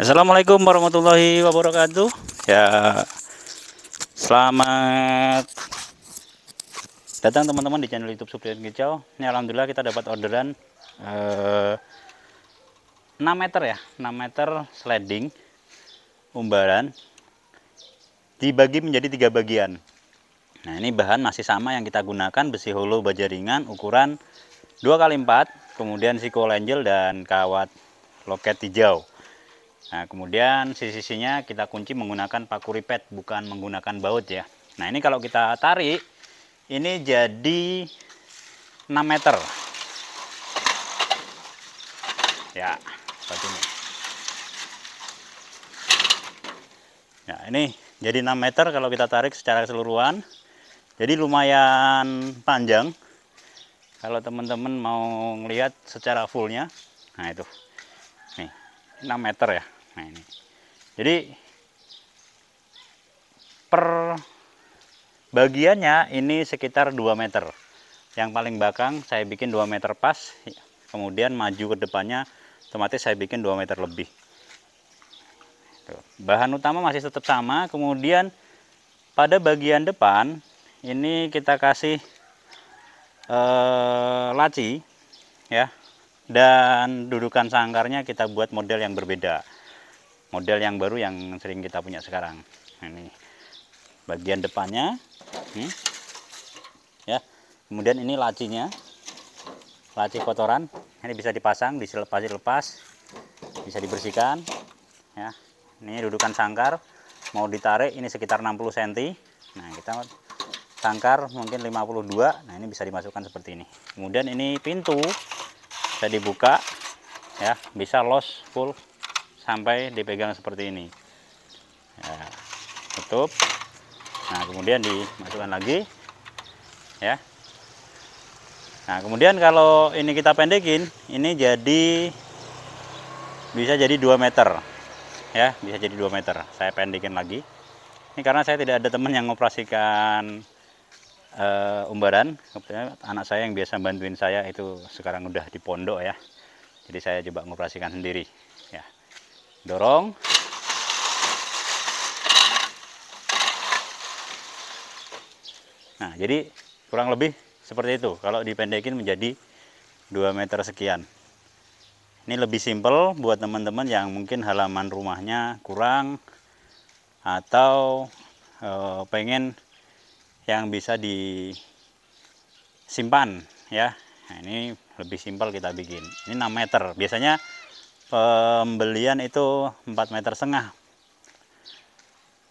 Assalamualaikum warahmatullahi wabarakatuh. Ya, selamat datang teman-teman di channel YouTube Supriyan Kicau. Ini alhamdulillah kita dapat orderan uh, eh, 6 meter ya, 6 meter sliding umbaran dibagi menjadi tiga bagian. Nah, ini bahan masih sama yang kita gunakan besi hollow, baja ringan ukuran 2 kali 4 kemudian siko lenjel dan kawat loket hijau Nah, kemudian sisi-sisinya kita kunci menggunakan paku ripet, bukan menggunakan baut ya. Nah, ini kalau kita tarik, ini jadi 6 meter. Ya, seperti ini. Ya, ini jadi 6 meter kalau kita tarik secara keseluruhan. Jadi lumayan panjang. Kalau teman-teman mau melihat secara fullnya, nah itu. 6 meter ya nah ini jadi per bagiannya ini sekitar 2 meter yang paling belakang saya bikin 2 meter pas kemudian maju ke depannya otomatis saya bikin 2 meter lebih bahan utama masih tetap sama kemudian pada bagian depan ini kita kasih eh, laci ya dan dudukan sangkarnya kita buat model yang berbeda model yang baru yang sering kita punya sekarang nah, ini bagian depannya hmm. ya kemudian ini lacinya laci kotoran ini bisa dipasang bisa lepas lepas bisa dibersihkan ya ini dudukan sangkar mau ditarik ini sekitar 60 cm nah kita sangkar mungkin 52 nah ini bisa dimasukkan seperti ini kemudian ini pintu bisa dibuka ya bisa los full sampai dipegang seperti ini ya, tutup nah kemudian dimasukkan lagi ya nah kemudian kalau ini kita pendekin ini jadi bisa jadi 2 meter ya bisa jadi 2 meter saya pendekin lagi ini karena saya tidak ada teman yang mengoperasikan uh, umbaran anak saya yang biasa bantuin saya itu sekarang udah di pondok ya jadi saya coba ngoperasikan sendiri ya dorong nah jadi kurang lebih seperti itu kalau dipendekin menjadi 2 meter sekian ini lebih simpel buat teman-teman yang mungkin halaman rumahnya kurang atau e, pengen yang bisa disimpan ya nah, ini lebih simpel kita bikin ini 6 meter biasanya pembelian itu 4 meter setengah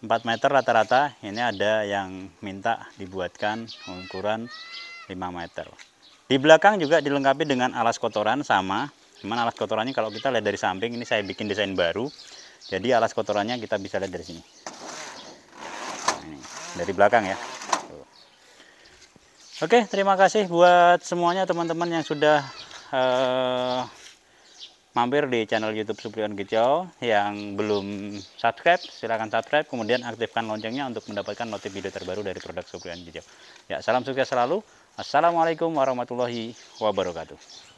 4 meter rata-rata ini ada yang minta dibuatkan ukuran 5 meter di belakang juga dilengkapi dengan alas kotoran sama cuman alas kotorannya kalau kita lihat dari samping ini saya bikin desain baru jadi alas kotorannya kita bisa lihat dari sini nah, dari belakang ya Oke, terima kasih buat semuanya teman-teman yang sudah uh, mampir di channel YouTube Suprion Gicau. Yang belum subscribe, silahkan subscribe, kemudian aktifkan loncengnya untuk mendapatkan notif video terbaru dari produk Suprion Gicau. Ya, salam sukses selalu. Assalamualaikum warahmatullahi wabarakatuh.